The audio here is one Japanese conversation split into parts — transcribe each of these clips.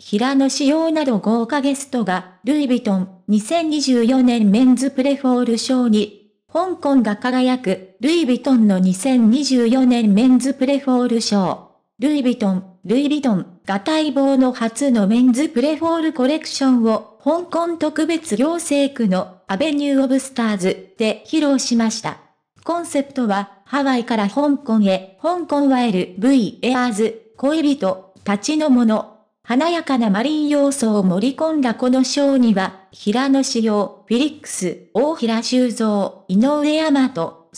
平野紫耀など豪華ゲストが、ルイ・ヴィトン2024年メンズプレフォール賞に、香港が輝く、ルイ・ヴィトンの2024年メンズプレフォール賞。ルイ・ヴィトン、ルイ・ヴィトンが待望の初のメンズプレフォールコレクションを、香港特別行政区のアベニュー・オブ・スターズで披露しました。コンセプトは、ハワイから香港へ、香港ワイル V エアーズ、恋人、立ちのもの華やかなマリン要素を盛り込んだこのショーには、平野紫耀、フィリックス、大平修造、井上大和、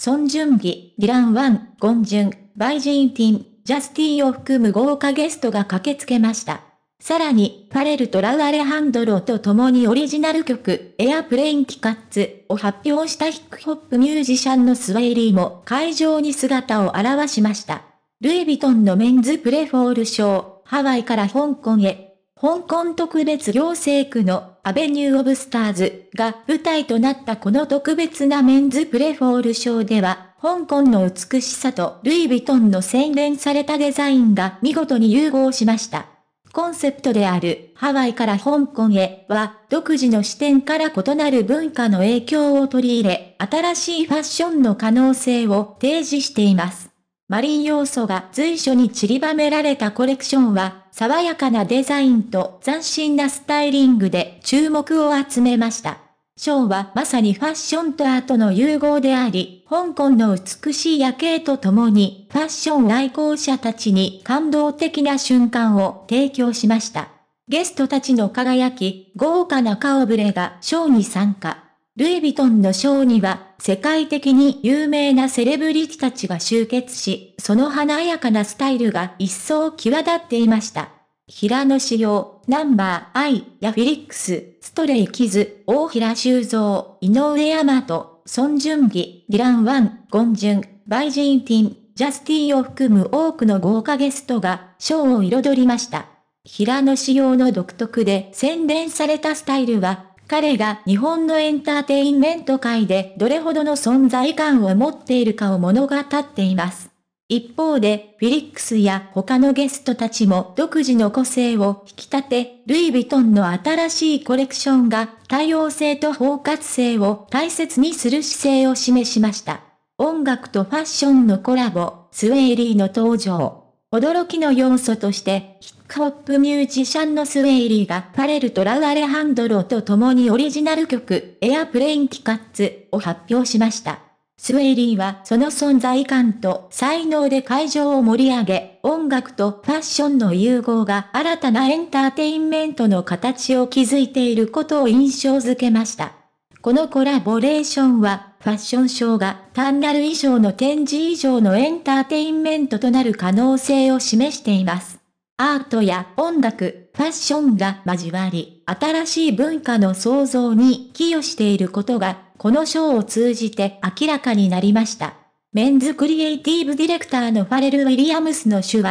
孫淳義、ディラン・ワン、ゴンジュン、バイジン・ティン、ジャスティンを含む豪華ゲストが駆けつけました。さらに、ファレルとラウ・アレハンドロと共にオリジナル曲、エアプレイン・キカッツを発表したヒップホップミュージシャンのスウェイリーも会場に姿を現しました。ルイ・ヴィトンのメンズプレフォール賞、ハワイから香港へ。香港特別行政区のアベニュー・オブ・スターズが舞台となったこの特別なメンズプレフォールショーでは、香港の美しさとルイ・ヴィトンの洗練されたデザインが見事に融合しました。コンセプトであるハワイから香港へは独自の視点から異なる文化の影響を取り入れ新しいファッションの可能性を提示しています。マリン要素が随所に散りばめられたコレクションは、爽やかなデザインと斬新なスタイリングで注目を集めました。ショーはまさにファッションとアートの融合であり、香港の美しい夜景とともに、ファッション愛好者たちに感動的な瞬間を提供しました。ゲストたちの輝き、豪華な顔ぶれがショーに参加。ルイ・ヴィトンのショーには、世界的に有名なセレブリティたちが集結し、その華やかなスタイルが一層際立っていました。平野紫耀、ナンバーアイ、ヤフィリックス、ストレイキズ、大平修造、井上山と、孫淳義、ディラン・ワン、ゴンジュン、バイジン・ティン、ジャスティンを含む多くの豪華ゲストが、ショーを彩りました。平野紫耀の独特で洗練されたスタイルは、彼が日本のエンターテインメント界でどれほどの存在感を持っているかを物語っています。一方で、フィリックスや他のゲストたちも独自の個性を引き立て、ルイ・ヴィトンの新しいコレクションが多様性と包括性を大切にする姿勢を示しました。音楽とファッションのコラボ、スウェーリーの登場。驚きの要素として、ヒップホップミュージシャンのスウェイリーがパレルとラウ・アレハンドロと共にオリジナル曲、エアプレイン・キカッツを発表しました。スウェイリーはその存在感と才能で会場を盛り上げ、音楽とファッションの融合が新たなエンターテインメントの形を築いていることを印象づけました。このコラボレーションはファッションショーが単なる衣装の展示以上のエンターテインメントとなる可能性を示しています。アートや音楽、ファッションが交わり、新しい文化の創造に寄与していることが、このショーを通じて明らかになりました。メンズクリエイティブディレクターのファレル・ウィリアムスの手腕。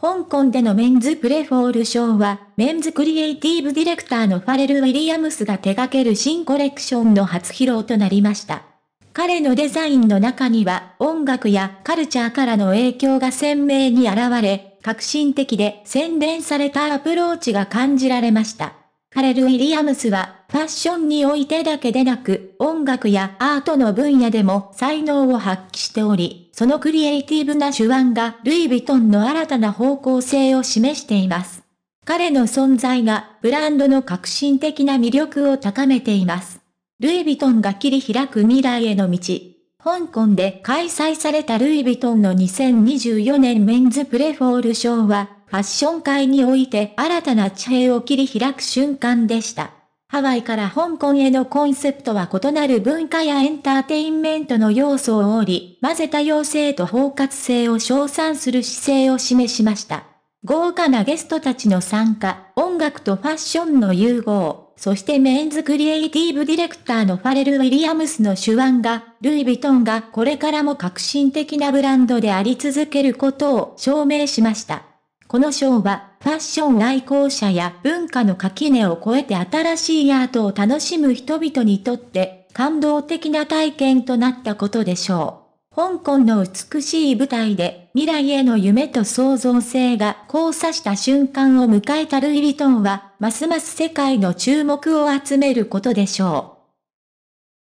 香港でのメンズプレフォール賞は、メンズクリエイティブディレクターのファレル・ウィリアムスが手掛ける新コレクションの初披露となりました。彼のデザインの中には音楽やカルチャーからの影響が鮮明に現れ、革新的で洗練されたアプローチが感じられました。カレル・ウィリアムスは、ファッションにおいてだけでなく、音楽やアートの分野でも才能を発揮しており、そのクリエイティブな手腕がルイ・ヴィトンの新たな方向性を示しています。彼の存在が、ブランドの革新的な魅力を高めています。ルイ・ヴィトンが切り開く未来への道。香港で開催されたルイ・ヴィトンの2024年メンズプレフォール賞は、ファッション界において新たな地平を切り開く瞬間でした。ハワイから香港へのコンセプトは異なる文化やエンターテインメントの要素を織り、混ぜた要請と包括性を称賛する姿勢を示しました。豪華なゲストたちの参加、音楽とファッションの融合。そしてメンズクリエイティブディレクターのファレル・ウィリアムスの手腕が、ルイ・ヴィトンがこれからも革新的なブランドであり続けることを証明しました。この賞は、ファッション愛好者や文化の垣根を越えて新しいアートを楽しむ人々にとって、感動的な体験となったことでしょう。香港の美しい舞台で未来への夢と創造性が交差した瞬間を迎えたルイ・ヴィトンは、ますます世界の注目を集めることでしょう。